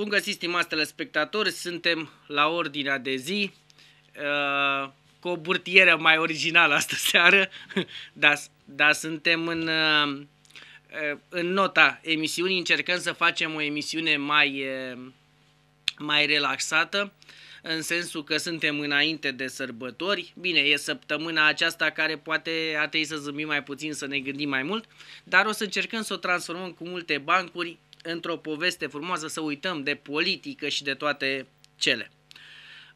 Bun găsit, stimați telespectatori, suntem la ordinea de zi uh, cu o burtieră mai originală astă seară, dar, dar suntem în, uh, uh, în nota emisiunii, încercăm să facem o emisiune mai, mai relaxată, în sensul că suntem înainte de sărbători. Bine, e săptămâna aceasta care poate ar trebui să zâmbim mai puțin, să ne gândim mai mult, dar o să încercăm să o transformăm cu multe bancuri într-o poveste frumoasă să uităm de politică și de toate cele.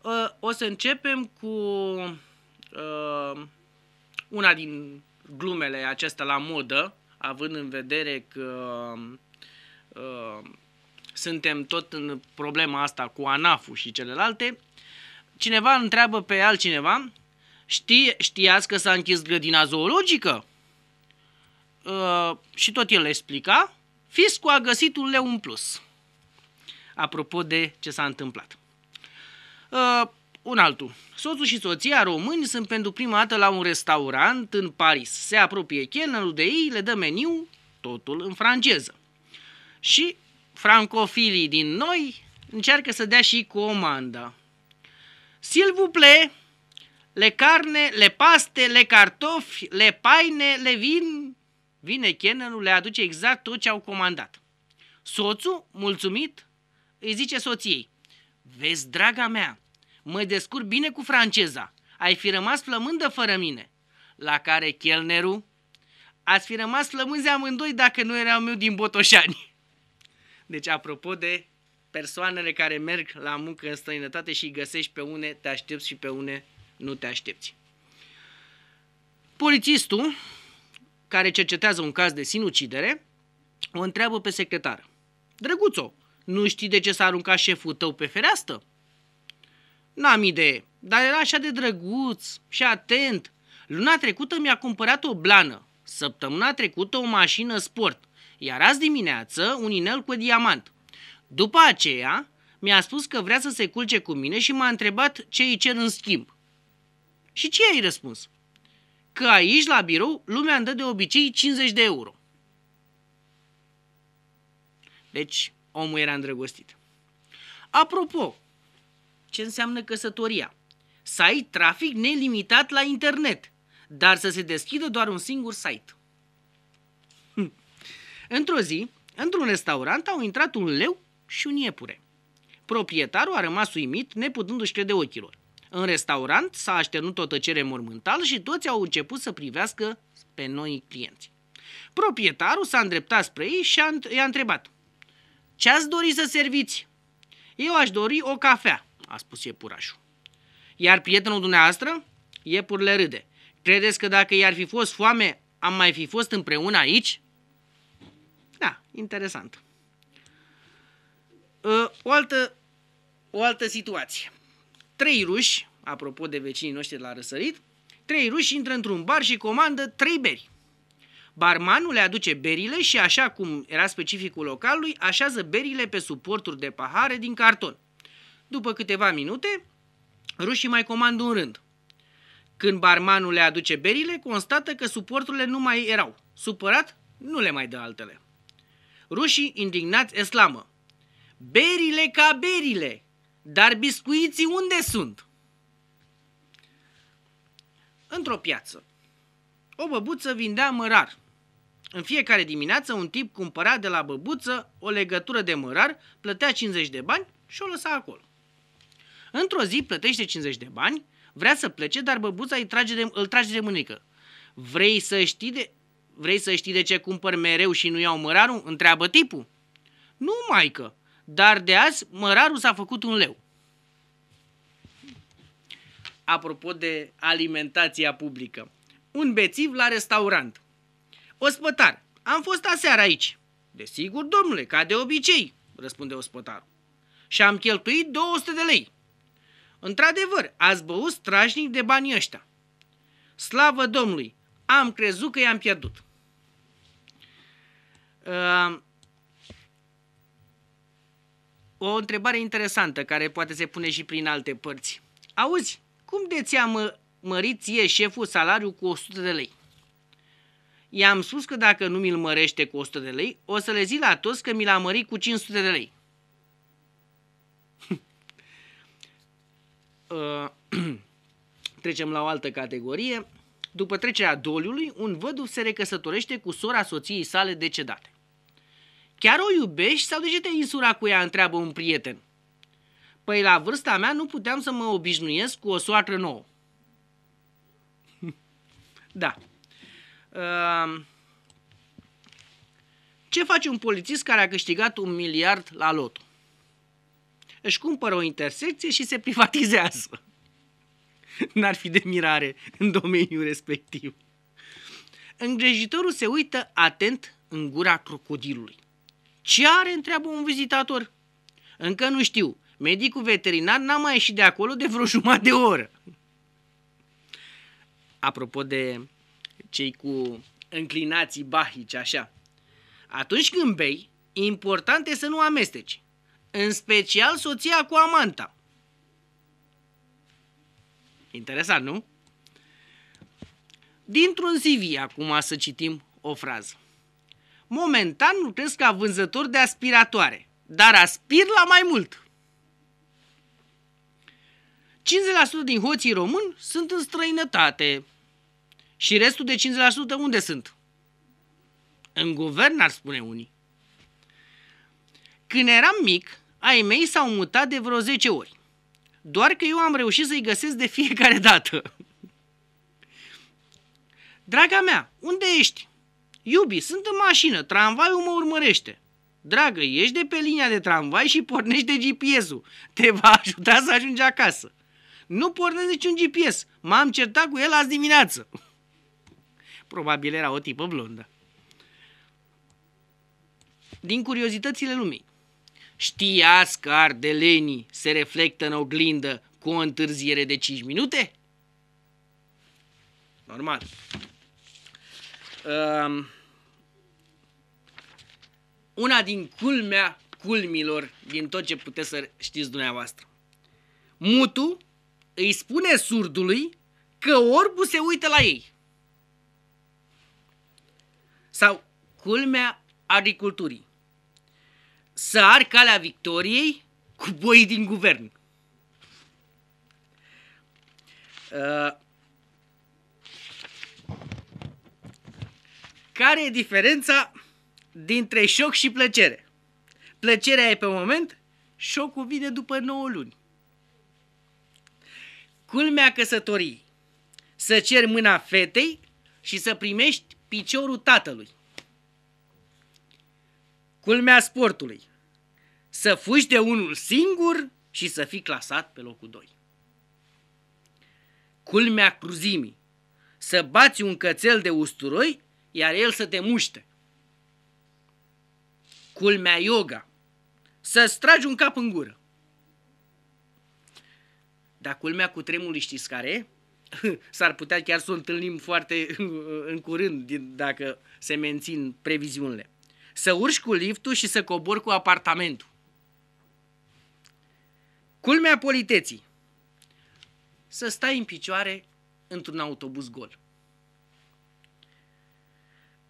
Uh, o să începem cu uh, una din glumele acestea la modă, având în vedere că uh, suntem tot în problema asta cu anaf și celelalte, cineva întreabă pe altcineva, Știi, știați că s-a închis grădina zoologică? Uh, și tot el explica Fiscul a găsit un leu în plus. Apropo de ce s-a întâmplat. Uh, un altul. Soțul și soția români sunt pentru prima dată la un restaurant în Paris. Se apropie chelnerul de ei, le dă meniu, totul în franceză. Și francofilii din noi încearcă să dea și comanda. S'il vous plaît, le carne, le paste, le cartofi, le paine, le vin, Vine Kennelul, le aduce exact tot ce au comandat. Soțul, mulțumit, îi zice soției, Vezi, draga mea, mă descurc bine cu franceza. Ai fi rămas flămândă fără mine. La care chelnerul, ați fi rămas flămânzi amândoi dacă nu eram eu din Botoșani. Deci, apropo de persoanele care merg la muncă în străinătate și îi găsești pe une, te aștepți și pe une, nu te aștepți. Polițistul care cercetează un caz de sinucidere, o întreabă pe secretar. Drăguțo, nu știi de ce s-a aruncat șeful tău pe fereastră? N-am idee, dar era așa de drăguț și atent. Luna trecută mi-a cumpărat o blană, săptămâna trecută o mașină sport, iar azi dimineață un inel cu diamant. După aceea, mi-a spus că vrea să se culce cu mine și m-a întrebat ce îi cer în schimb. Și ce ai răspuns? că aici, la birou, lumea îmi dă de obicei 50 de euro. Deci, omul era îndrăgostit. Apropo, ce înseamnă căsătoria? Să ai trafic nelimitat la internet, dar să se deschidă doar un singur site. Hm. Într-o zi, într-un restaurant au intrat un leu și un iepure. Proprietarul a rămas uimit, neputându-și crede ochilor. În restaurant s-a așternut o tăcere mormântal și toți au început să privească pe noi clienți. Proprietarul s-a îndreptat spre ei și i-a întrebat. Ce ați dori să serviți? Eu aș dori o cafea, a spus iepurașul. Iar prietenul dumneavoastră? Iepurile râde. Credeți că dacă i-ar fi fost foame, am mai fi fost împreună aici? Da, interesant. Ă, o altă, o altă situație trei ruși, apropo de vecinii noștri de la răsărit, trei ruși intră într-un bar și comandă trei beri. Barmanul le aduce berile și, așa cum era specificul localului, așează berile pe suporturi de pahare din carton. După câteva minute, rușii mai comandă un rând. Când barmanul le aduce berile, constată că suporturile nu mai erau. Supărat, nu le mai dă altele. Rușii, indignați, eslamă. Berile ca berile! Dar biscuiții unde sunt? Într-o piață. O băbuță vindea mărar. În fiecare dimineață un tip cumpăra de la băbuță o legătură de mărar, plătea 50 de bani și o lăsa acolo. Într-o zi plătește 50 de bani, vrea să plece, dar băbuța îi trage de, îl trage de mânică. Vrei să știi de... Vrei să știi de ce cumpăr mereu și nu iau mărarul? Întreabă tipul. Nu, maică, dar de azi, mărarul s-a făcut un leu. Apropo de alimentația publică. Un bețiv la restaurant. Ospătar, am fost aseară aici. Desigur, domnule, ca de obicei, răspunde ospătarul. Și am cheltuit 200 de lei. Într-adevăr, ați băut strașnic de banii ăștia. Slavă Domnului, am crezut că i-am pierdut. Uh, o întrebare interesantă care poate se pune și prin alte părți. Auzi, cum de ți-a mă, mărit ție șeful salariul cu 100 de lei? I-am spus că dacă nu mi-l mărește cu 100 de lei, o să le zic la toți că mi l-a mărit cu 500 de lei. Uh, trecem la o altă categorie. După trecerea doliului, un văduv se recăsătorește cu sora soției sale decedate. Chiar o iubești sau de ce te insura cu ea?" întreabă un prieten. Păi la vârsta mea nu puteam să mă obișnuiesc cu o soacră nouă. da. Uh, ce face un polițist care a câștigat un miliard la loto? Își cumpără o intersecție și se privatizează. N-ar fi de mirare în domeniul respectiv. Îngrijitorul se uită atent în gura crocodilului. Ce are, întreabă un vizitator? Încă nu știu. Medicul veterinar n-a mai ieșit de acolo de vreo jumătate de oră. Apropo de cei cu înclinații bahici, așa. Atunci când bei, important e să nu amesteci. În special soția cu amanta. Interesant, nu? Dintr-un CV acum să citim o frază. Momentan lucrez ca vânzător de aspiratoare, dar aspir la mai mult. 50% din hoții români sunt în străinătate. Și restul de 50% unde sunt? În guvern, ar spune unii. Când eram mic, ai mei s-au mutat de vreo 10 ori. Doar că eu am reușit să-i găsesc de fiecare dată. Draga mea, unde ești? Iubi, sunt în mașină, tramvaiul mă urmărește. Dragă, ieși de pe linia de tramvai și pornești de GPS-ul. Te va ajuta să ajungi acasă. Nu pornesc niciun GPS. M-am certat cu el azi dimineață. Probabil era o tipă blondă. Din curiozitățile lumii. Știați că ardelenii se reflectă în oglindă cu o întârziere de 5 minute? Normal. Um, una din culmea culmilor din tot ce puteți să știți dumneavoastră. Mutu îi spune surdului că orbul se uită la ei. Sau culmea agriculturii. Să ar calea victoriei cu boi din guvern. Uh, care e diferența dintre șoc și plăcere. Plăcerea e pe moment, șocul vine după 9 luni. Culmea căsătorii: Să ceri mâna fetei și să primești piciorul tatălui. Culmea sportului. Să fugi de unul singur și să fii clasat pe locul 2. Culmea cruzimii. Să bați un cățel de usturoi, iar el să te muște. Culmea yoga. Să-ți tragi un cap în gură. Dar culmea cu tremul știți care S-ar putea chiar să o întâlnim foarte în curând dacă se mențin previziunile. Să urci cu liftul și să cobori cu apartamentul. Culmea politeții. Să stai în picioare într-un autobuz gol.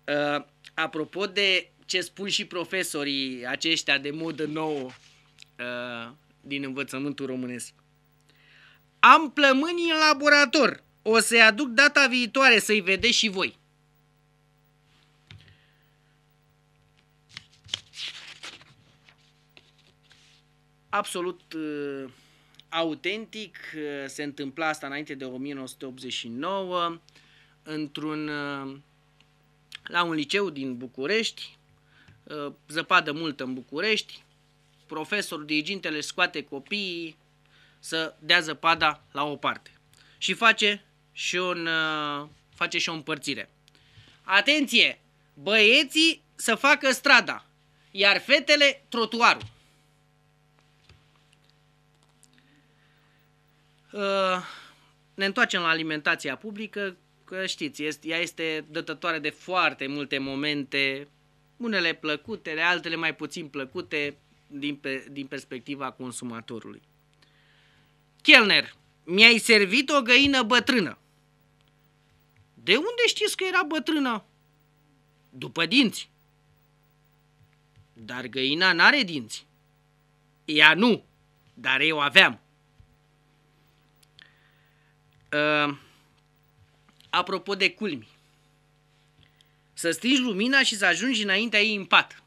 Uh, apropo de ce spun și profesorii aceștia de modă nouă uh, din învățământul românesc. Am plămânii în laborator. O să-i aduc data viitoare să-i vedeți și voi. Absolut uh, autentic. Uh, se întâmpla asta înainte de 1989 într-un uh, la un liceu din București, Uh, zăpadă multă în București, profesorul, dirigintele scoate copiii să dea zăpada la o parte și face și, un, uh, face și o împărțire. Atenție! Băieții să facă strada, iar fetele trotuarul. Uh, ne întoarcem la alimentația publică, că știți, este, ea este dătătoare de foarte multe momente unele plăcute, altele mai puțin plăcute din, pe, din perspectiva consumatorului. Chelner, mi-ai servit o găină bătrână. De unde știți că era bătrână? După dinți. Dar găina n-are dinți. Ea nu, dar eu aveam. Uh, apropo de culmi, să strigi lumina și să ajungi înaintea ei în pat.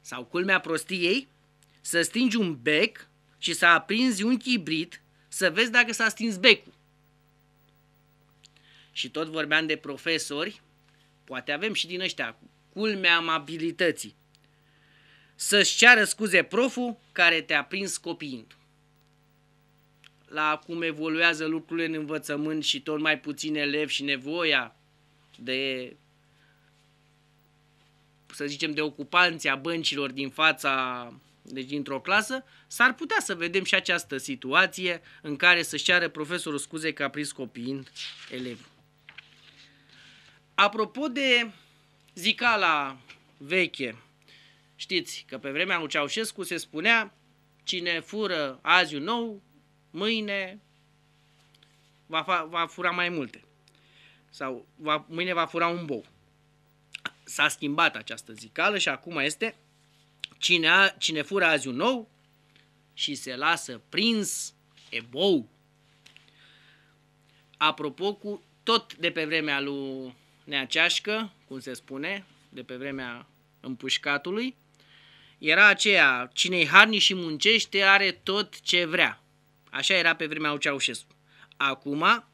Sau culmea prostiei, să stingi un bec și să aprinzi un chibrit să vezi dacă s-a stins becul. Și tot vorbeam de profesori, poate avem și din ăștia, culmea amabilității. Să-ți ceară scuze proful care te-a prins copiind. La cum evoluează lucrurile în învățământ și tot mai puțin elevi și nevoia de să zicem, de ocupanții a băncilor din fața, deci dintr-o clasă, s-ar putea să vedem și această situație în care să-și ceară profesorul scuze că a prins copiind elev. Apropo de zicala veche, știți că pe vremea lui Ceaușescu se spunea cine fură azi un nou, mâine va, va fura mai multe sau va, mâine va fura un bou. S-a schimbat această zicală și acum este cine, a, cine fură azi un nou și se lasă prins e bou. Apropo, cu tot de pe vremea lui Neaceașcă, cum se spune, de pe vremea împușcatului, era aceea, cine-i harni și muncește are tot ce vrea. Așa era pe vremea lui Ceaușescu. Acum,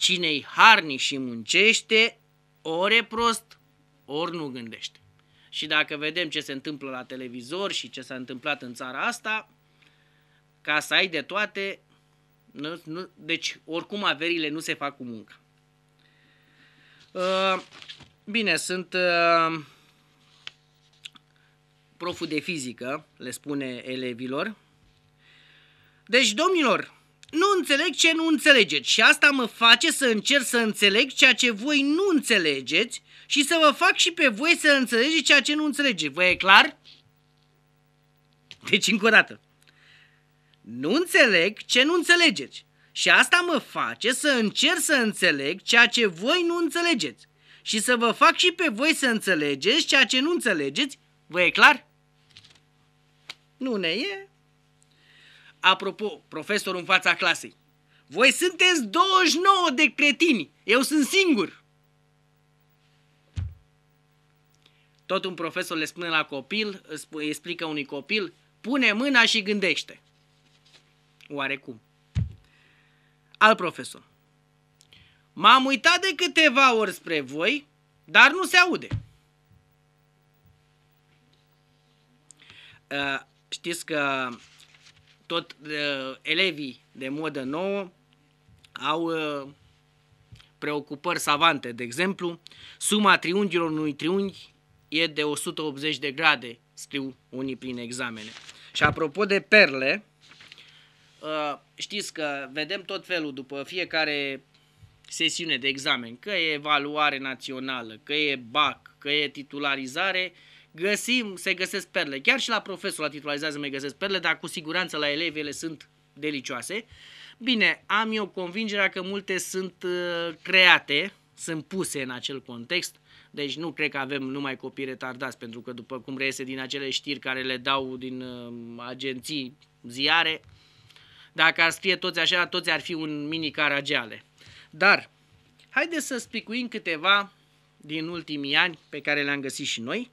Cine-i harni și muncește, ori e prost, ori nu gândește. Și dacă vedem ce se întâmplă la televizor și ce s-a întâmplat în țara asta, ca să ai de toate, nu, nu, deci oricum averile nu se fac cu muncă. Uh, bine, sunt uh, proful de fizică, le spune elevilor. Deci, domnilor, nu înțeleg ce nu înțelegeți și asta mă face să încerc să înțeleg ceea ce voi nu înțelegeți și să vă fac și pe voi să înțelegeți ceea ce nu înțelegeți. Vă e clar? Deci încă o dată. Nu înțeleg ce nu înțelegeți și asta mă face să încerc să înțeleg ceea ce voi nu înțelegeți și să vă fac și pe voi să înțelegeți ceea ce nu înțelegeți. Vă e clar? Nu ne e? Apropo, profesorul în fața clasei. Voi sunteți 29 de cretini. Eu sunt singur. Tot un profesor le spune la copil, îi explică unui copil, pune mâna și gândește. Oarecum. Al profesor. M-am uitat de câteva ori spre voi, dar nu se aude. Uh, știți că tot uh, elevii de modă nouă au uh, preocupări savante. De exemplu, suma triunghiilor unui triunghi e de 180 de grade, scriu unii prin examene. Și apropo de perle, uh, știți că vedem tot felul după fiecare sesiune de examen, că e evaluare națională, că e BAC, că e titularizare, uh, găsim, se găsesc perle. Chiar și la profesor la titularizează mai găsesc perle, dar cu siguranță la elevi ele sunt delicioase. Bine, am eu convingerea că multe sunt uh, create, sunt puse în acel context, deci nu cred că avem numai copii retardați, pentru că după cum reiese din acele știri care le dau din uh, agenții, ziare, dacă ar scrie toți așa, toți ar fi un mini carageale. Dar, haideți să spicuim câteva din ultimii ani pe care le-am găsit și noi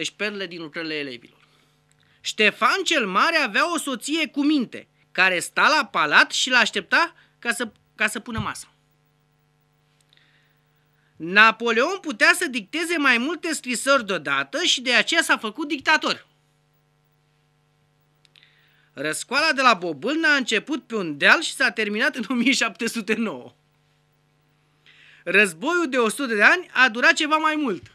deci perle din lucrările elevilor. Ștefan cel Mare avea o soție cu minte, care sta la palat și l-aștepta ca să, ca să pună masa. Napoleon putea să dicteze mai multe scrisori deodată și de aceea s-a făcut dictator. Răscoala de la Bobâlna a început pe un deal și s-a terminat în 1709. Războiul de 100 de ani a durat ceva mai mult –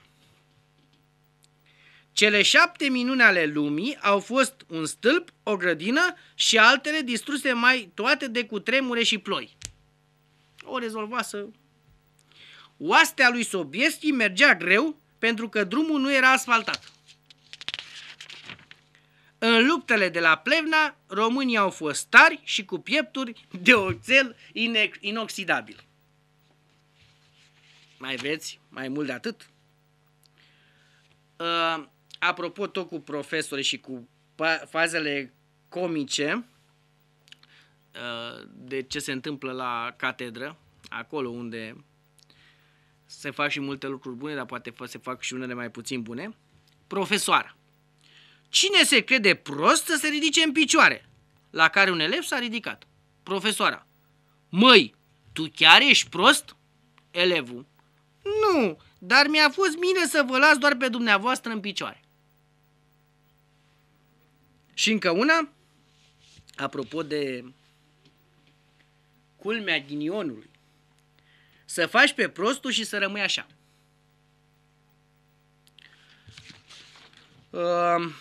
cele șapte minuni ale lumii au fost un stâlp, o grădină și altele distruse mai toate de cutremure și ploi. O rezolvasă. să... Oastea lui Sobieschi mergea greu pentru că drumul nu era asfaltat. În luptele de la Plevna, românii au fost tari și cu piepturi de oțel inoxidabil. Mai veți mai mult de atât? Uh, apropo tot cu profesori și cu fazele comice uh, de ce se întâmplă la catedră, acolo unde se fac și multe lucruri bune, dar poate se fac și unele mai puțin bune, profesoara. Cine se crede prost să se ridice în picioare? La care un elev s-a ridicat. Profesoara. Măi, tu chiar ești prost? Elevul. Nu, dar mi-a fost mine să vă las doar pe dumneavoastră în picioare. Și încă una, apropo de culmea ghinionului, să faci pe prostul și să rămâi așa. Um,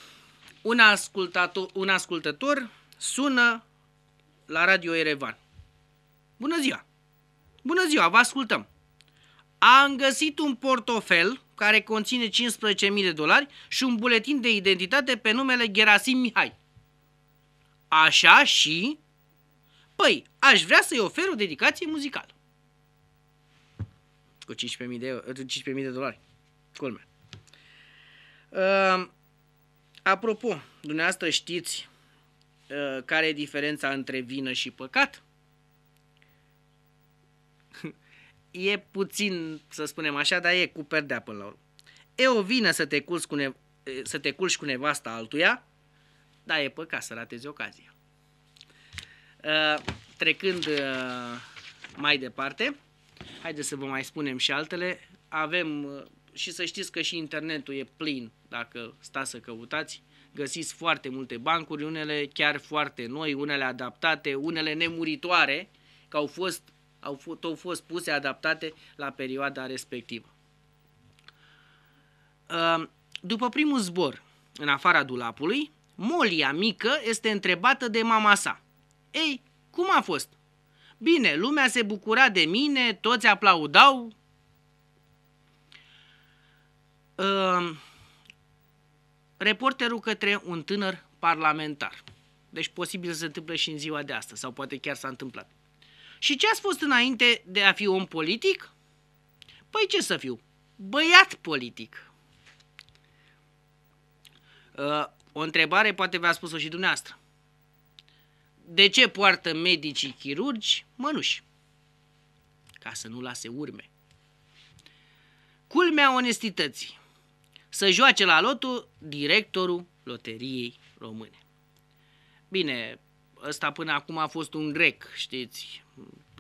un, ascultator, un ascultător sună la Radio Erevan. Bună ziua! Bună ziua, vă ascultăm! Am găsit un portofel care conține 15.000 de dolari și un buletin de identitate pe numele Gerasim Mihai. Așa și... Păi, aș vrea să-i ofer o dedicație muzicală. Cu 15.000 de, 15 de dolari. Culme. Uh, apropo, dumneavoastră știți uh, care e diferența între vină și păcat? e puțin, să spunem așa, dar e cu perdea până la urmă. E o vină să te, culci cu ne- să te culci cu nevasta altuia, dar e păcat să ratezi ocazia. Uh, trecând uh, mai departe, haideți să vă mai spunem și altele. Avem, uh, și să știți că și internetul e plin, dacă stați să căutați, găsiți foarte multe bancuri, unele chiar foarte noi, unele adaptate, unele nemuritoare, că au fost au, fost, au fost puse, adaptate la perioada respectivă. Ehm, după primul zbor în afara dulapului, Molia mică este întrebată de mama sa. Ei, cum a fost? Bine, lumea se bucura de mine, toți aplaudau. Ehm, reporterul către un tânăr parlamentar. Deci posibil să se întâmple și în ziua de astăzi, sau poate chiar s-a întâmplat. Și ce a fost înainte de a fi om politic? Păi ce să fiu? Băiat politic. Uh, o întrebare poate v-a spus-o și dumneavoastră. De ce poartă medicii chirurgi mănuși? Ca să nu lase urme. Culmea onestității. Să joace la lotul directorul Loteriei Române. Bine, ăsta până acum a fost un grec, știți,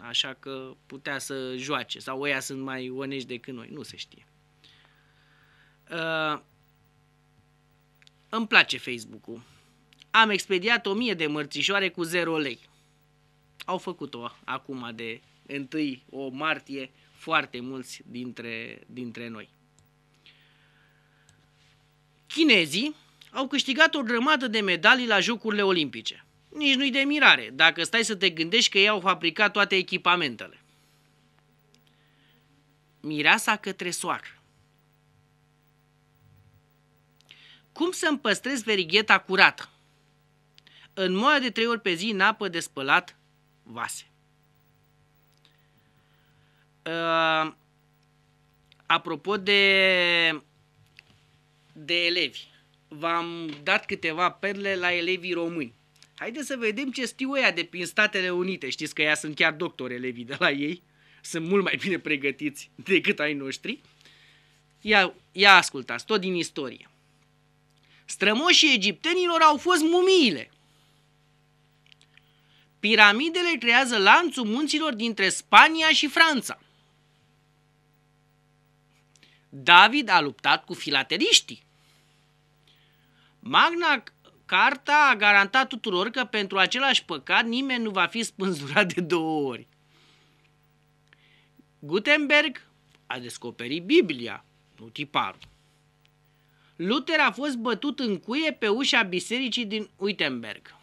Așa că putea să joace. Sau oia sunt mai onești decât noi. Nu se știe. Uh, îmi place Facebook-ul. Am expediat 1000 de mărțișoare cu 0 lei. Au făcut-o acum de 1 o martie foarte mulți dintre, dintre noi. Chinezii au câștigat o grămadă de medalii la Jocurile Olimpice. Nici nu-i de mirare, dacă stai să te gândești că ei au fabricat toate echipamentele. Mireasa către soacră. Cum să-mi păstrez verigheta curată? În moaia de trei ori pe zi în apă de spălat vase. Uh, apropo de, de elevi, v-am dat câteva perle la elevii români. Haideți să vedem ce știu ăia de prin Statele Unite. Știți că ea sunt chiar doctori elevii de la ei. Sunt mult mai bine pregătiți decât ai noștri. Ia, ia ascultați, tot din istorie. Strămoșii egiptenilor au fost mumiile. Piramidele creează lanțul munților dintre Spania și Franța. David a luptat cu filateriștii. Magna Carta a garantat tuturor că pentru același păcat nimeni nu va fi spânzurat de două ori. Gutenberg a descoperit Biblia, nu tiparul. Luther a fost bătut în cuie pe ușa bisericii din Wittenberg.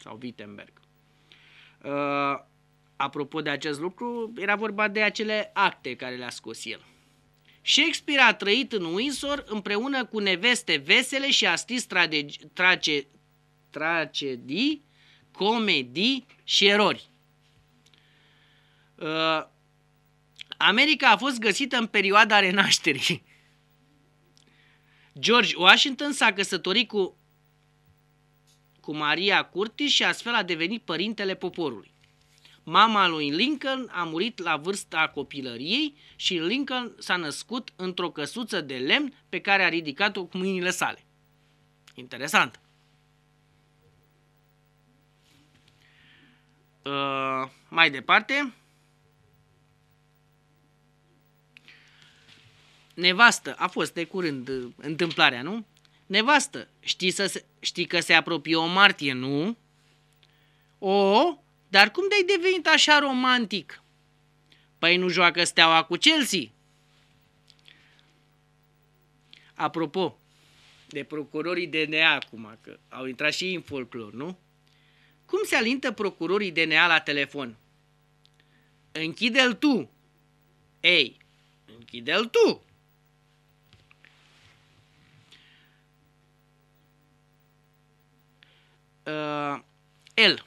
Sau Wittenberg. Uh, apropo de acest lucru, era vorba de acele acte care le-a scos el. Shakespeare a trăit în Windsor împreună cu neveste vesele și a scris trage, trage, tragedii, comedii și erori. Uh, America a fost găsită în perioada renașterii. George Washington s-a căsătorit cu, cu Maria Curtis și astfel a devenit părintele poporului. Mama lui Lincoln a murit la vârsta copilăriei și Lincoln s-a născut într-o căsuță de lemn pe care a ridicat-o cu mâinile sale. Interesant. Uh, mai departe, nevastă, a fost de curând uh, întâmplarea, nu? Nevastă, știi, să se, știi că se apropie o martie, nu? O, dar cum de-ai devenit așa romantic? Păi nu joacă steaua cu Chelsea. Apropo, de procurorii DNA acum, că au intrat și în folclor, nu? Cum se alintă procurorii DNA la telefon? Închide-l tu! Ei, închide-l tu! Uh, el.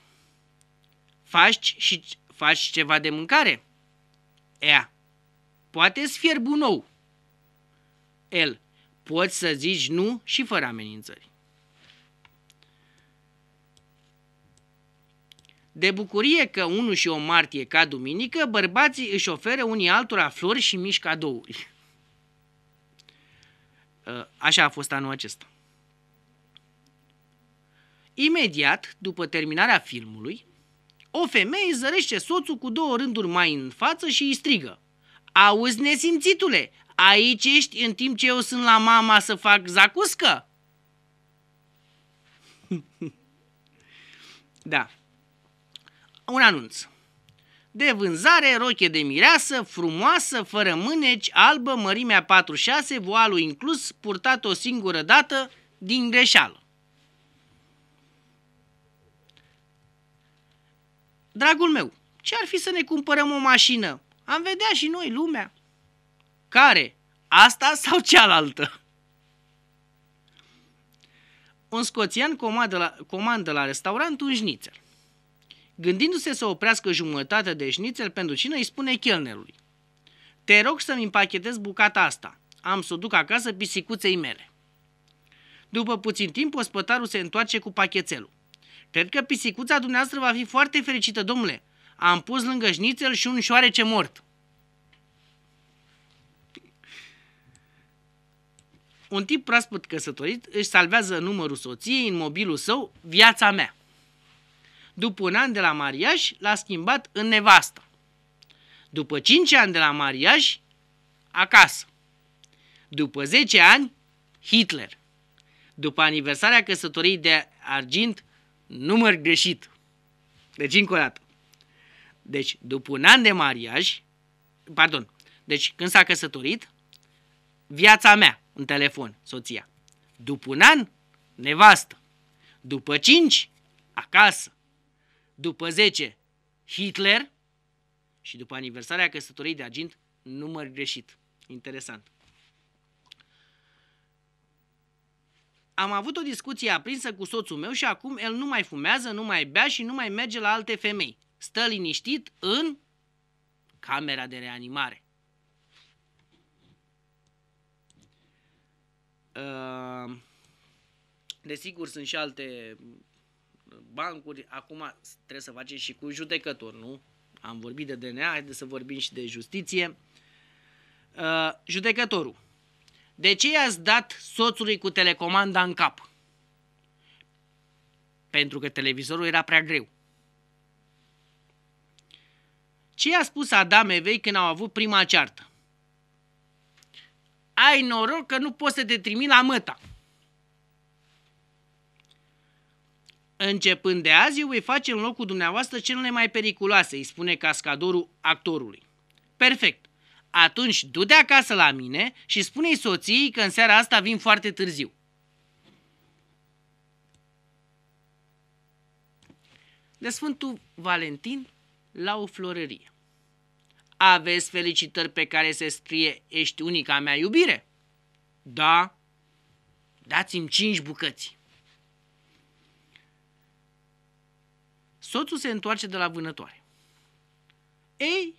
Faci și faci ceva de mâncare? Ea. poate să fierb un nou. El. Poți să zici nu și fără amenințări. De bucurie că 1 și o martie ca duminică, bărbații își oferă unii altora flori și mici cadouri. Ă, așa a fost anul acesta. Imediat după terminarea filmului, o femeie zărește soțul cu două rânduri mai în față și îi strigă. Auzi, nesimțitule, aici ești în timp ce eu sunt la mama să fac zacuscă? da. Un anunț. De vânzare, roche de mireasă, frumoasă, fără mâneci, albă, mărimea 46, voalul inclus, purtat o singură dată, din greșeală. Dragul meu, ce ar fi să ne cumpărăm o mașină? Am vedea și noi lumea. Care? Asta sau cealaltă? Un scoțian comandă la, comandă la restaurant un șnițel. Gândindu-se să oprească jumătate de șnițel pentru cine, îi spune chelnerului. Te rog să-mi împachetezi bucata asta. Am să o duc acasă pisicuței mele. După puțin timp, ospătarul se întoarce cu pachetelul. Cred că pisicuța dumneavoastră va fi foarte fericită, domnule. Am pus lângă șnițel și un șoarece mort. Un tip proaspăt căsătorit își salvează numărul soției în mobilul său Viața mea. După un an de la mariaj, l-a schimbat în nevastă. După 5 ani de la mariaj, acasă. După 10 ani, Hitler. După aniversarea căsătoriei de argint, număr greșit. Deci încă o dată. Deci după un an de mariaj, pardon, deci când s-a căsătorit, viața mea în telefon, soția. După un an, nevastă. După cinci, acasă. După zece, Hitler. Și după aniversarea căsătoriei de agent, număr greșit. Interesant. Am avut o discuție aprinsă cu soțul meu și acum el nu mai fumează, nu mai bea și nu mai merge la alte femei. Stă liniștit în camera de reanimare. Ehm, desigur, sunt și alte bancuri. Acum trebuie să facem și cu judecător, nu? Am vorbit de DNA, haideți să vorbim și de justiție. Ehm, judecătorul de ce i-ați dat soțului cu telecomanda în cap? Pentru că televizorul era prea greu. Ce i-a spus Adam Evei când au avut prima ceartă? Ai noroc că nu poți să te trimi la măta. Începând de azi, eu voi face în locul dumneavoastră cele mai periculoase, îi spune cascadorul actorului. Perfect atunci du-te acasă la mine și spune-i soției că în seara asta vin foarte târziu. De Sfântul Valentin la o florărie. Aveți felicitări pe care se scrie Ești unica mea iubire? Da. Dați-mi cinci bucăți. Soțul se întoarce de la vânătoare. Ei,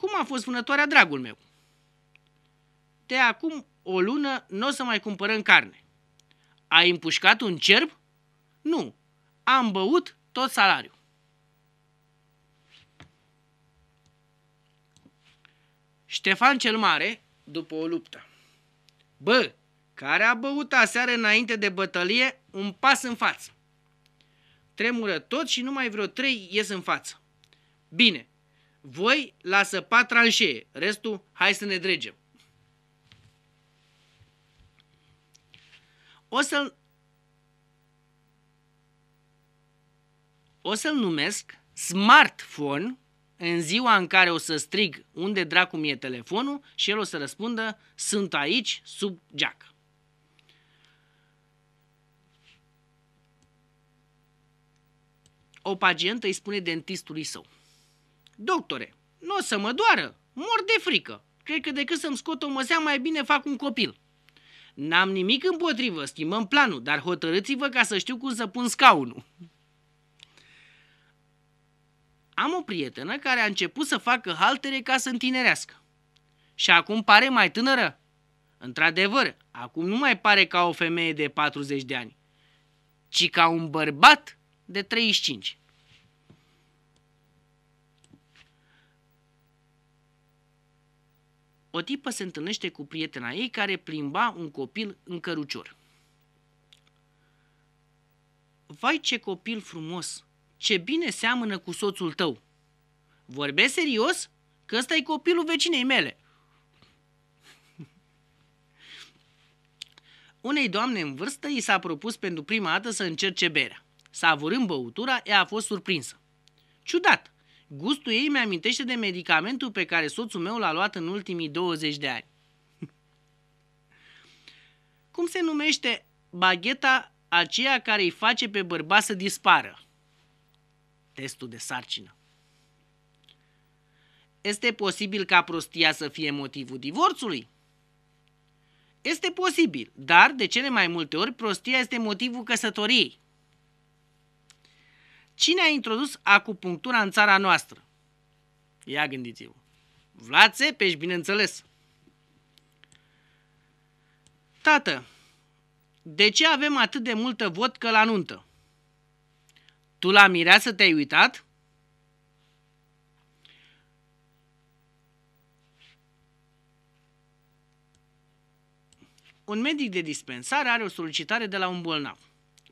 cum a fost vânătoarea, dragul meu? De acum o lună nu o să mai cumpărăm carne. Ai împușcat un cerb? Nu. Am băut tot salariul. Ștefan cel Mare, după o luptă. Bă, care a băut aseară înainte de bătălie un pas în față. Tremură tot și numai vreo trei ies în față. Bine, voi la săpat tranșee, restul hai să ne dregem. O să-l o să-l numesc smartphone în ziua în care o să strig unde dracu mi e telefonul și el o să răspundă sunt aici sub geacă. O pacientă îi spune dentistului său. Doctore, nu o să mă doară, mor de frică. Cred că decât să-mi scot o măsea, mai bine fac un copil. N-am nimic împotrivă, schimbăm planul, dar hotărâți-vă ca să știu cum să pun scaunul. Am o prietenă care a început să facă haltere ca să întinerească. Și acum pare mai tânără? Într-adevăr, acum nu mai pare ca o femeie de 40 de ani, ci ca un bărbat de 35. o tipă se întâlnește cu prietena ei care plimba un copil în cărucior. Vai ce copil frumos! Ce bine seamănă cu soțul tău! Vorbesc serios? Că ăsta e copilul vecinei mele! Unei doamne în vârstă i s-a propus pentru prima dată să încerce berea. Savurând băutura, ea a fost surprinsă. Ciudat, Gustul ei mi-amintește de medicamentul pe care soțul meu l-a luat în ultimii 20 de ani. Cum se numește bagheta aceea care îi face pe bărbat să dispară? Testul de sarcină. Este posibil ca prostia să fie motivul divorțului? Este posibil, dar de cele mai multe ori prostia este motivul căsătoriei. Cine a introdus acupunctura în țara noastră? Ia gândiți-vă. Vlad Țepeș, bineînțeles. Tată, de ce avem atât de multă vodcă la nuntă? Tu la mireasă te-ai uitat? Un medic de dispensare are o solicitare de la un bolnav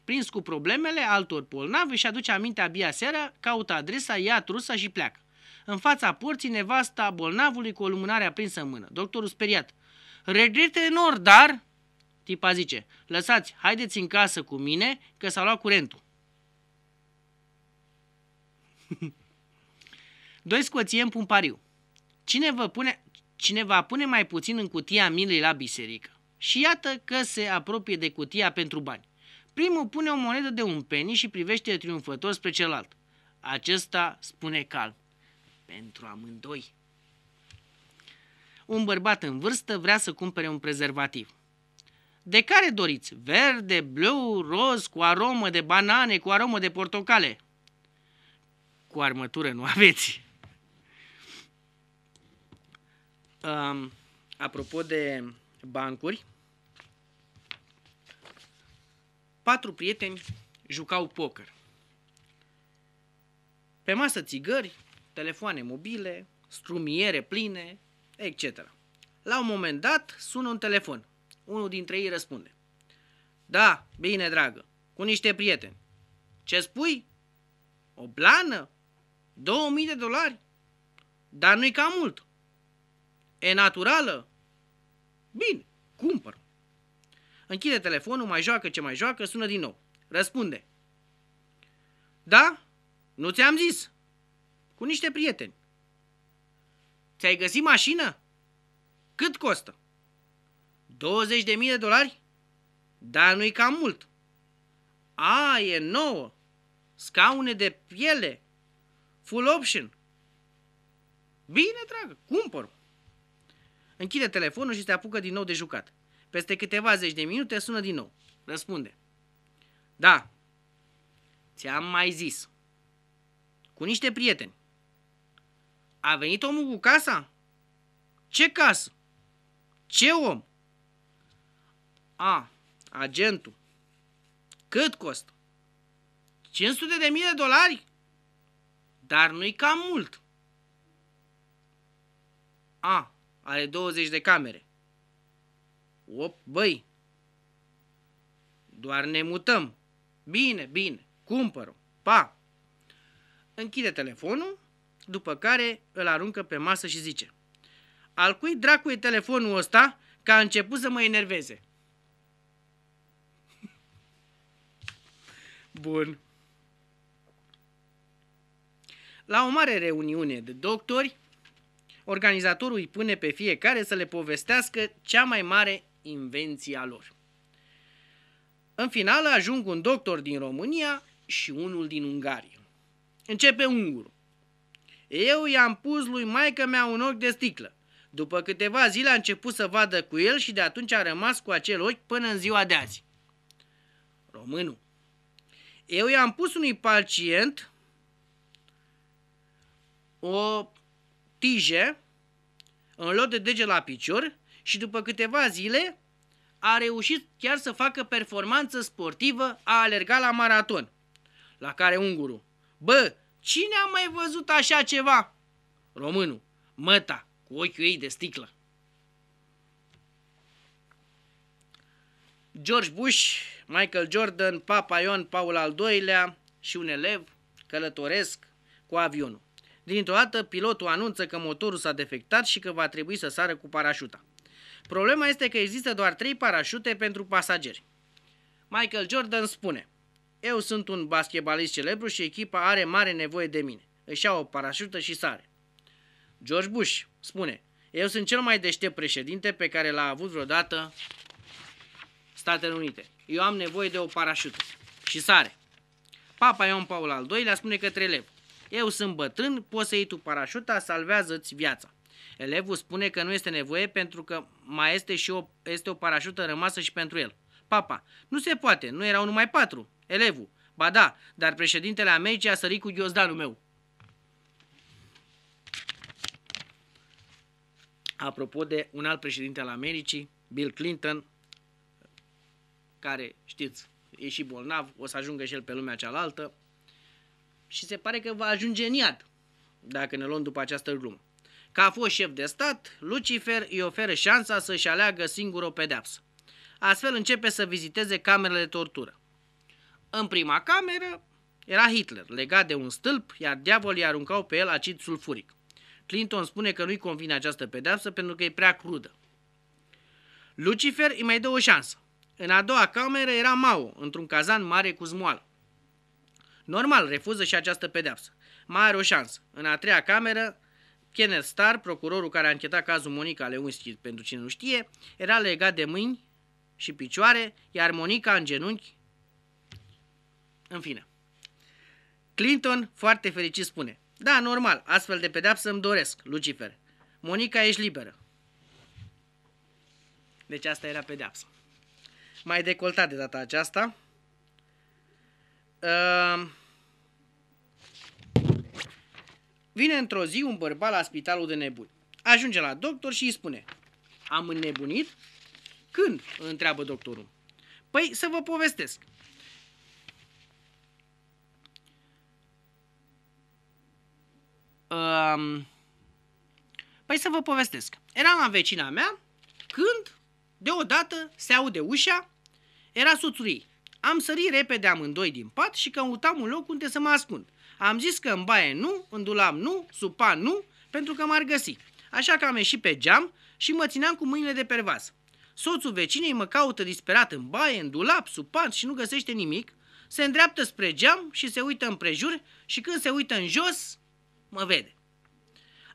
prins cu problemele altor polnavi, își aduce aminte abia seara, caută adresa, ia trusa și pleacă. În fața porții, nevasta bolnavului cu o lumânare aprinsă în mână. Doctorul speriat. Regrete enorm, dar... Tipa zice, lăsați, haideți în casă cu mine, că s-a luat curentul. Doi scoțieni pun pariu. Cine, vă pune, cine va pune mai puțin în cutia milei la biserică? Și iată că se apropie de cutia pentru bani. Primul pune o monedă de un penny și privește triumfător spre celălalt. Acesta spune calm. Pentru amândoi. Un bărbat în vârstă vrea să cumpere un prezervativ. De care doriți? Verde, blu, roz, cu aromă de banane, cu aromă de portocale? Cu armătură nu aveți. Um, apropo de bancuri, patru prieteni jucau poker. Pe masă țigări, telefoane mobile, strumiere pline, etc. La un moment dat sună un telefon. Unul dintre ei răspunde. Da, bine, dragă, cu niște prieteni. Ce spui? O blană? 2000 de dolari? Dar nu-i cam mult. E naturală? Bine, cumpăr. Închide telefonul, mai joacă ce mai joacă, sună din nou. Răspunde. Da? Nu ți-am zis. Cu niște prieteni. Ți-ai găsit mașină? Cât costă? 20.000 de dolari? Dar nu-i cam mult. A, e nouă. Scaune de piele. Full option. Bine, dragă, cumpăr. Închide telefonul și se apucă din nou de jucat. Peste câteva zeci de minute sună din nou. Răspunde. Da, ți-am mai zis. Cu niște prieteni. A venit omul cu casa? Ce casă? Ce om? A, agentul. Cât costă? 500 de mii de dolari? Dar nu-i cam mult. A, are 20 de camere. Op, băi, doar ne mutăm. Bine, bine, cumpăr pa! Închide telefonul, după care îl aruncă pe masă și zice Al cui dracu e telefonul ăsta că a început să mă enerveze? Bun. La o mare reuniune de doctori, organizatorul îi pune pe fiecare să le povestească cea mai mare invenția lor. În final ajung un doctor din România și unul din Ungaria. Începe ungurul. Eu i-am pus lui maică mea un ochi de sticlă. După câteva zile a început să vadă cu el și de atunci a rămas cu acel ochi până în ziua de azi. Românul. Eu i-am pus unui pacient o tije în loc de dege la picior și după câteva zile a reușit chiar să facă performanță sportivă, a alergat la maraton. La care Unguru. bă, cine a mai văzut așa ceva? Românul, măta, cu ochiul ei de sticlă. George Bush, Michael Jordan, Papa Ion, Paul al II-lea și un elev călătoresc cu avionul. Dintr-o dată, pilotul anunță că motorul s-a defectat și că va trebui să sară cu parașuta. Problema este că există doar trei parașute pentru pasageri. Michael Jordan spune, eu sunt un basketbalist celebru și echipa are mare nevoie de mine. Își ia o parașută și sare. George Bush spune, eu sunt cel mai deștept președinte pe care l-a avut vreodată Statele Unite. Eu am nevoie de o parașută și sare. Papa Ion Paul al II-lea spune către elev, eu sunt bătrân, poți să iei tu parașuta, salvează-ți viața. Elevul spune că nu este nevoie pentru că mai este și o, este o parașută rămasă și pentru el. Papa, nu se poate, nu erau numai patru. Elevul, ba da, dar președintele Americii a sărit cu ghiozdanul meu. Apropo de un alt președinte al Americii, Bill Clinton, care știți, e și bolnav, o să ajungă și el pe lumea cealaltă și se pare că va ajunge în iad dacă ne luăm după această glumă. Ca a fost șef de stat, Lucifer îi oferă șansa să-și aleagă singur o pedeapsă. Astfel începe să viziteze camerele de tortură. În prima cameră era Hitler, legat de un stâlp, iar diavolii aruncau pe el acid sulfuric. Clinton spune că nu-i convine această pedeapsă pentru că e prea crudă. Lucifer îi mai dă o șansă. În a doua cameră era Mao, într-un cazan mare cu zmoală. Normal, refuză și această pedeapsă. Mai are o șansă. În a treia cameră Kenneth Star, procurorul care a închetat cazul Monica Leunski, pentru cine nu știe, era legat de mâini și picioare, iar Monica în genunchi. În fine. Clinton, foarte fericit, spune Da, normal, astfel de pedeapsă îmi doresc, Lucifer. Monica, ești liberă. Deci asta era pedeapsa. Mai decoltat de data aceasta. Uh, Vine într-o zi un bărbat la spitalul de nebuni. Ajunge la doctor și îi spune Am înnebunit? Când? întreabă doctorul. Păi să vă povestesc. Um, păi să vă povestesc. era la vecina mea când, deodată, se aude ușa, era soțul ei. Am sărit repede amândoi din pat și căutam un loc unde să mă ascund. Am zis că în baie nu, în dulap nu, supa nu, pentru că m-ar găsi. Așa că am ieșit pe geam și mă țineam cu mâinile de pervaz. Soțul vecinei mă caută disperat în baie, în dulap, sub și nu găsește nimic. Se îndreaptă spre geam și se uită în prejur și când se uită în jos, mă vede.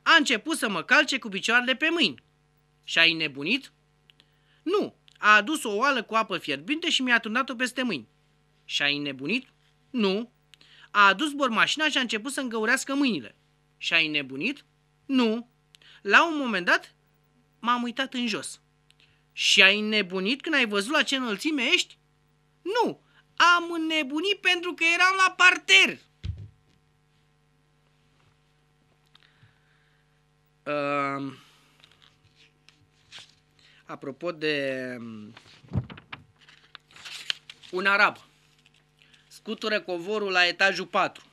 A început să mă calce cu picioarele pe mâini. Și-ai nebunit? Nu, a adus o oală cu apă fierbinte și mi-a turnat-o peste mâini. Și-ai nebunit? Nu, a adus bormașina și a început să îngăurească mâinile. Și ai nebunit? Nu. La un moment dat m-am uitat în jos. Și ai nebunit când ai văzut la ce înălțime ești? Nu, am înnebunit pentru că eram la parter. Uh, apropo de um, un arab scutură covorul la etajul 4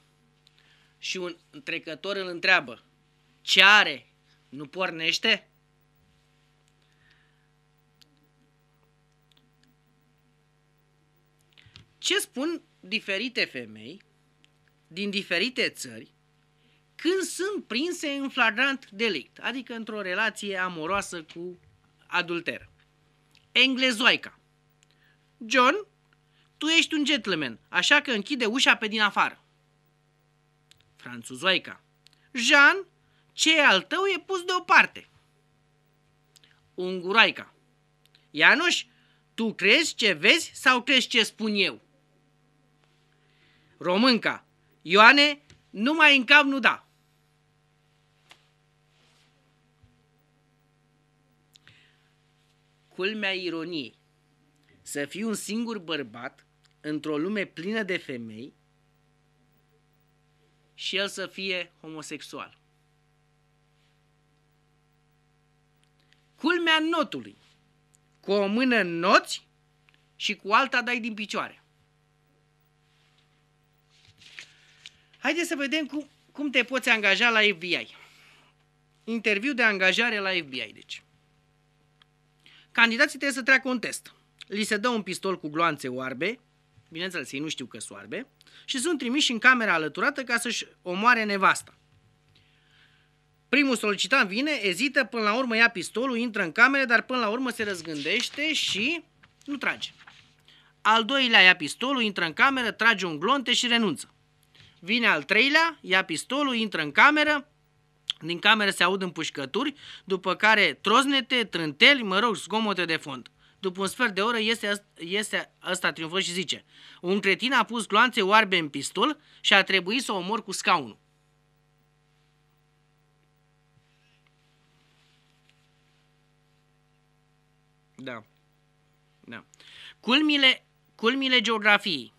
și un trecător îl întreabă, ce are? Nu pornește? Ce spun diferite femei din diferite țări când sunt prinse în flagrant delict, adică într-o relație amoroasă cu adulter. Englezoica. John tu ești un gentleman, așa că închide ușa pe din afară. Franțuzoica. Jean, ce e al tău e pus deoparte. Unguraica. Ianuș, tu crezi ce vezi sau crezi ce spun eu? Românca. Ioane, numai în cap nu da. Culmea ironiei. Să fii un singur bărbat într-o lume plină de femei și el să fie homosexual. Culmea notului. Cu o mână noți și cu alta dai din picioare. Haideți să vedem cum, cum te poți angaja la FBI. Interviu de angajare la FBI, deci. Candidații trebuie să treacă un test. Li se dă un pistol cu gloanțe oarbe, bineînțeles, ei nu știu că soarbe, și sunt trimiși în camera alăturată ca să-și omoare nevasta. Primul solicitant vine, ezită, până la urmă ia pistolul, intră în camere, dar până la urmă se răzgândește și nu trage. Al doilea ia pistolul, intră în cameră, trage un glonte și renunță. Vine al treilea, ia pistolul, intră în cameră, din cameră se aud împușcături, după care troznete, trânteli, mă rog, zgomote de fond. După un sfert de oră este, este ăsta triumfă și zice Un cretin a pus gloanțe oarbe în pistol și a trebuit să o omor cu scaunul. Da. Da. Culmile, culmile geografiei.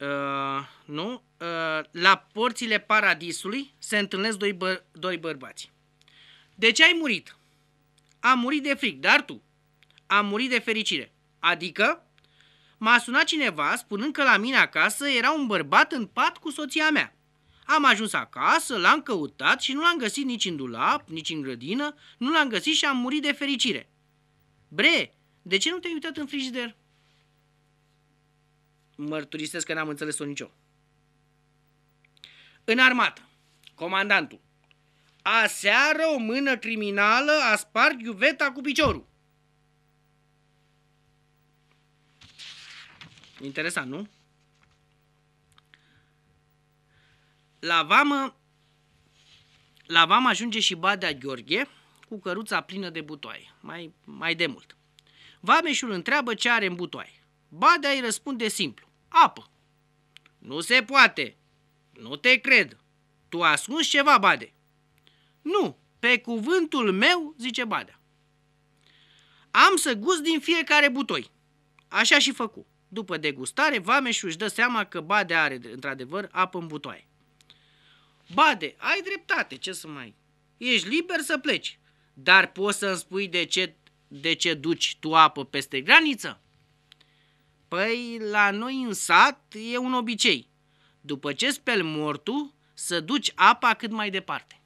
Uh, nu? Uh, la porțile paradisului se întâlnesc doi, bă, doi bărbați. De ce ai murit? Am murit de fric, dar tu? Am murit de fericire. Adică? M-a sunat cineva spunând că la mine acasă era un bărbat în pat cu soția mea. Am ajuns acasă, l-am căutat și nu l-am găsit nici în dulap, nici în grădină, nu l-am găsit și am murit de fericire. Bre, de ce nu te-ai uitat în frigider? Mărturisesc că n-am înțeles-o nicio. În armată, comandantul Aseară o mână criminală a spart iuveta cu piciorul. Interesant, nu? La vamă, la vamă ajunge și Badea Gheorghe cu căruța plină de butoaie, mai, mai de mult. Vameșul întreabă ce are în butoaie. Badea îi răspunde simplu, apă. Nu se poate, nu te cred, tu ascunzi ceva, Bade. Nu, pe cuvântul meu, zice Badea. Am să gust din fiecare butoi. Așa și făcu. După degustare, Vameșu își dă seama că Badea are, într-adevăr, apă în butoaie. Bade, ai dreptate, ce să mai... Ești liber să pleci, dar poți să-mi spui de ce, de ce duci tu apă peste graniță? Păi, la noi în sat e un obicei. După ce speli mortul, să duci apa cât mai departe.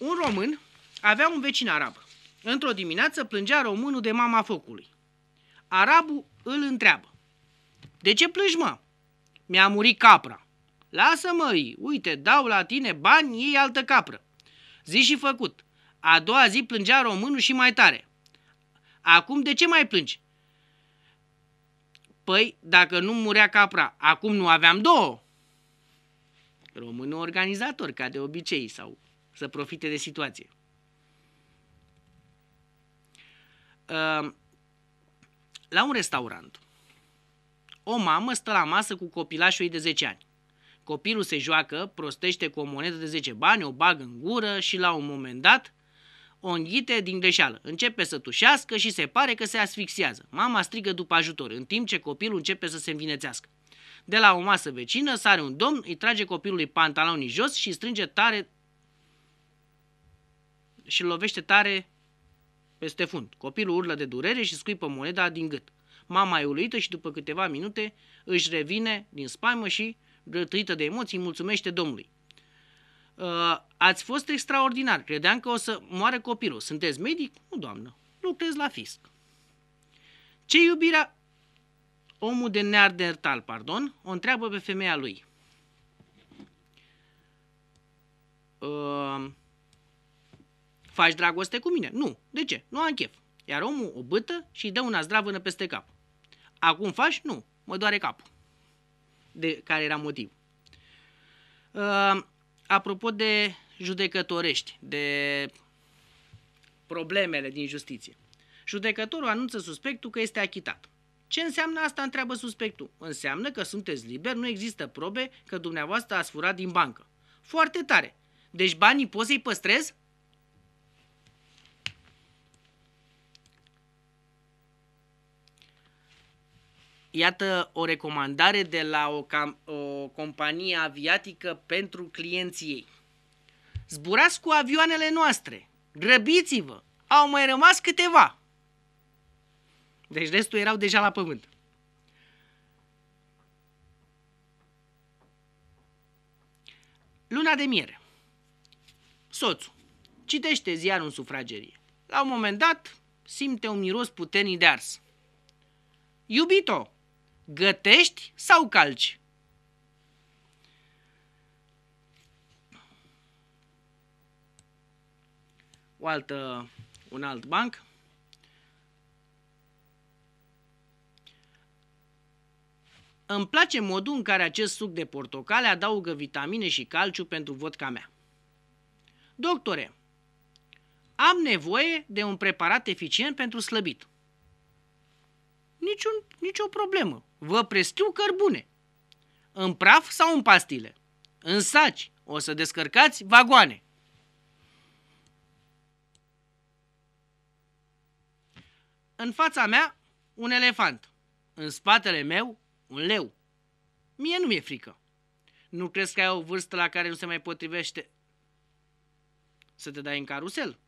Un român avea un vecin arab. Într-o dimineață plângea românul de mama focului. Arabul îl întreabă. De ce plângi, mă? Mi-a murit capra. Lasă-mă, uite, dau la tine bani, iei altă capră. Zi și făcut. A doua zi plângea românul și mai tare. Acum de ce mai plângi? Păi, dacă nu murea capra, acum nu aveam două. Românul organizator, ca de obicei, sau să profite de situație. Ehm, la un restaurant, o mamă stă la masă cu copilașul ei de 10 ani. Copilul se joacă, prostește cu o monedă de 10 bani, o bagă în gură și la un moment dat o înghite din greșeală. Începe să tușească și se pare că se asfixiază. Mama strigă după ajutor, în timp ce copilul începe să se învinețească. De la o masă vecină sare un domn, îi trage copilului pantalonii jos și strânge tare și lovește tare peste fund. Copilul urlă de durere și scuipă moneda din gât. Mama e uluită și după câteva minute își revine din spaimă și, rătăită de emoții, mulțumește Domnului. Uh, ați fost extraordinar. Credeam că o să moară copilul. Sunteți medic? Nu, doamnă. Lucrez la fisc. Ce iubirea... Omul de neardental, pardon, o întreabă pe femeia lui. Uh, faci dragoste cu mine? Nu. De ce? Nu am chef. Iar omul o bâtă și îi dă una zdravână peste cap. Acum faci? Nu. Mă doare capul. De care era motiv. Uh, apropo de judecătorești, de problemele din justiție. Judecătorul anunță suspectul că este achitat. Ce înseamnă asta, întreabă suspectul? Înseamnă că sunteți liber, nu există probe că dumneavoastră ați furat din bancă. Foarte tare! Deci banii poți să-i păstrezi? Iată o recomandare de la o, cam, o companie aviatică pentru clienții ei. Zburați cu avioanele noastre, grăbiți-vă, au mai rămas câteva. Deci restul erau deja la pământ. Luna de miere. Soțul citește ziarul în sufragerie. La un moment dat, simte un miros puternic de ars. Iubito, Gătești sau calci? O altă, un alt banc. Îmi place modul în care acest suc de portocale adaugă vitamine și calciu pentru vodka mea. Doctore, am nevoie de un preparat eficient pentru slăbit. Niciun, nicio problemă. Vă prescriu cărbune. În praf sau în pastile? În saci. O să descărcați vagoane. În fața mea, un elefant. În spatele meu, un leu. Mie nu mi-e frică. Nu crezi că ai o vârstă la care nu se mai potrivește să te dai în carusel?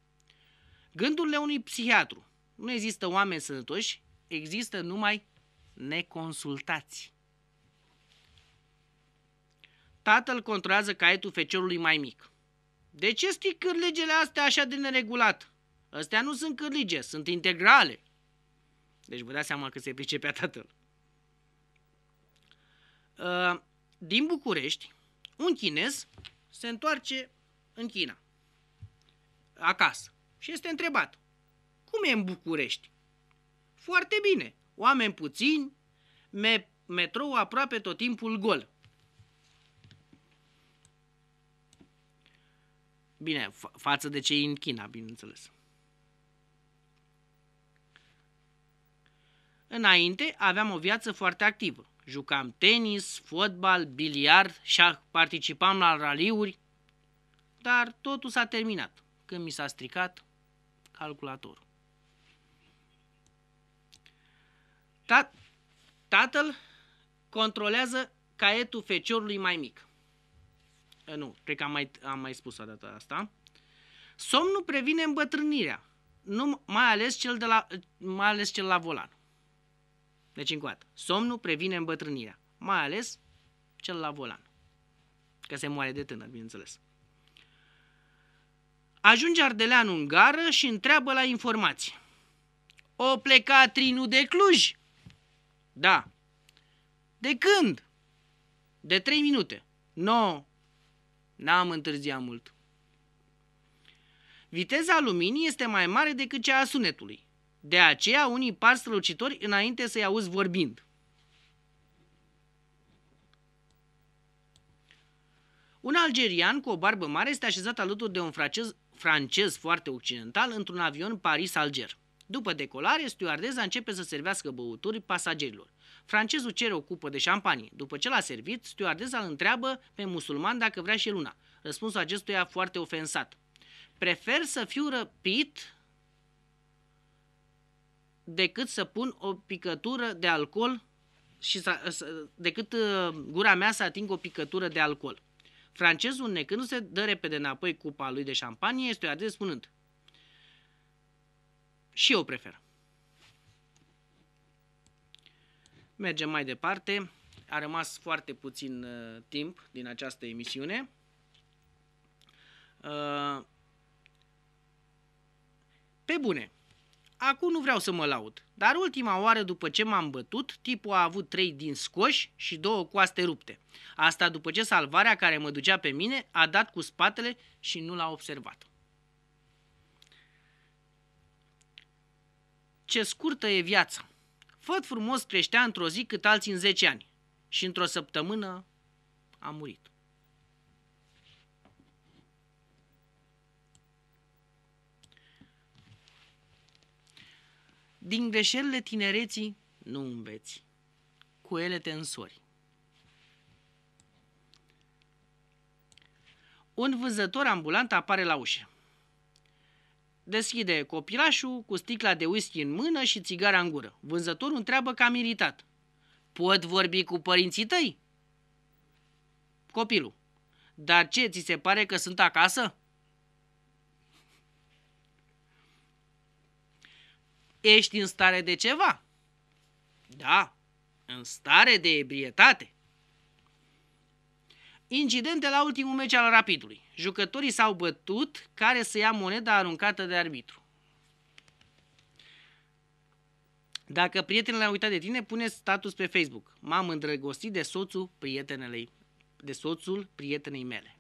Gândurile unui psihiatru. Nu există oameni sănătoși, există numai neconsultați. Tatăl controlează caietul feciorului mai mic. De ce stii cârligele astea așa de neregulat? Astea nu sunt cârlige, sunt integrale. Deci vă dați seama că se pricepea tatăl. Ă, din București, un chinez se întoarce în China, acasă, și este întrebat, cum e în București? Foarte bine, oameni puțini, me- metrou aproape tot timpul gol. Bine, fa- față de cei în China, bineînțeles. Înainte aveam o viață foarte activă. Jucam tenis, fotbal, biliard, șah, participam la raliuri, dar totul s-a terminat când mi s-a stricat calculatorul. Ta- tatăl controlează caietul feciorului mai mic. Eh, nu, cred că am mai, am mai spus o dată asta. Somnul previne îmbătrânirea, nu, mai, ales cel de la, mai ales cel la volan. Deci, încă o dată, somnul previne îmbătrânirea, mai ales cel la volan. Că se moare de tânăr, bineînțeles. Ajunge Ardeleanu în gară și întreabă la informații. O pleca trinul de Cluj? Da. De când? De trei minute. No, n-am întârziat mult. Viteza luminii este mai mare decât cea a sunetului. De aceea unii par strălucitori înainte să-i auzi vorbind. Un algerian cu o barbă mare este așezat alături de un francez, francez foarte occidental într-un avion Paris-Alger. După decolare, stewardeza începe să servească băuturi pasagerilor. Francezul cere o cupă de șampanie. După ce l-a servit, stewardeza îl întreabă pe musulman dacă vrea și el una. Răspunsul acestuia foarte ofensat. Prefer să fiu răpit decât să pun o picătură de alcool și să, decât uh, gura mea să ating o picătură de alcool. Francezul, necându-se, dă repede înapoi cupa lui de șampanie, este spunând și eu prefer. Mergem mai departe. A rămas foarte puțin uh, timp din această emisiune. Uh, pe bune, acum nu vreau să mă laud, dar ultima oară după ce m-am bătut, tipul a avut trei din scoși și două coaste rupte. Asta după ce salvarea care mă ducea pe mine a dat cu spatele și nu l-a observat. Ce scurtă e viața! Făt frumos creștea într-o zi cât alții în 10 ani și într-o săptămână a murit. Din greșelile tinereții nu înveți, cu ele te însori. Un vânzător ambulant apare la ușă. Deschide copilașul cu sticla de whisky în mână și țigara în gură. Vânzătorul întreabă cam iritat. Pot vorbi cu părinții tăi? Copilul. Dar ce, ți se pare că sunt acasă? Ești în stare de ceva? Da, în stare de ebrietate. Incidente la ultimul meci al Rapidului. Jucătorii s-au bătut care să ia moneda aruncată de arbitru. Dacă prietenele au uitat de tine, pune status pe Facebook. M-am îndrăgostit de soțul prietenelei, de soțul prietenei mele.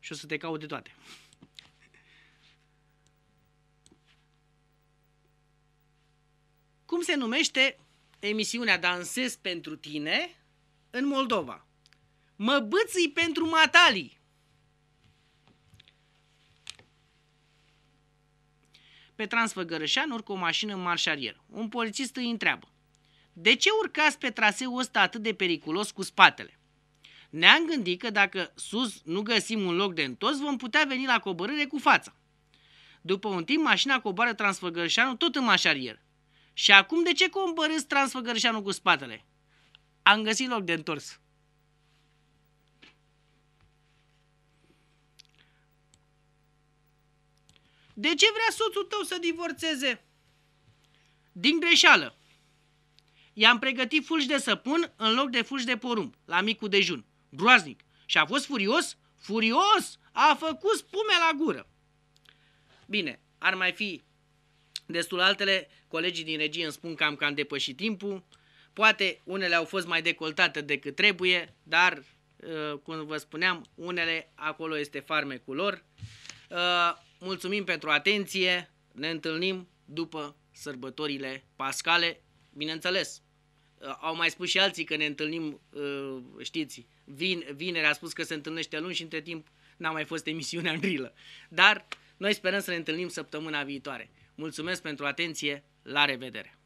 Și o să te caut de toate. Cum se numește emisiunea Dansez pentru tine în Moldova? Mă bâții pentru matalii. pe Transfăgărășan urcă o mașină în marșarier. Un polițist îi întreabă. De ce urcați pe traseul ăsta atât de periculos cu spatele? Ne-am gândit că dacă sus nu găsim un loc de întors, vom putea veni la coborâre cu fața. După un timp, mașina coboară Transfăgărășanul tot în marșarier. Și acum de ce coborâți Transfăgărășanul cu spatele? Am găsit loc de întors. De ce vrea soțul tău să divorțeze? Din greșeală. I-am pregătit fulgi de săpun în loc de fulgi de porumb, la micul dejun. Groaznic. Și a fost furios? Furios! A făcut spume la gură. Bine, ar mai fi destul altele. Colegii din regie îmi spun că am depășit timpul. Poate unele au fost mai decoltate decât trebuie, dar, uh, cum vă spuneam, unele acolo este farmecul lor. Uh, mulțumim pentru atenție, ne întâlnim după sărbătorile pascale, bineînțeles. Uh, au mai spus și alții că ne întâlnim, uh, știți, vin, vineri a spus că se întâlnește luni și între timp n-a mai fost emisiunea în grilă. Dar noi sperăm să ne întâlnim săptămâna viitoare. Mulțumesc pentru atenție, la revedere!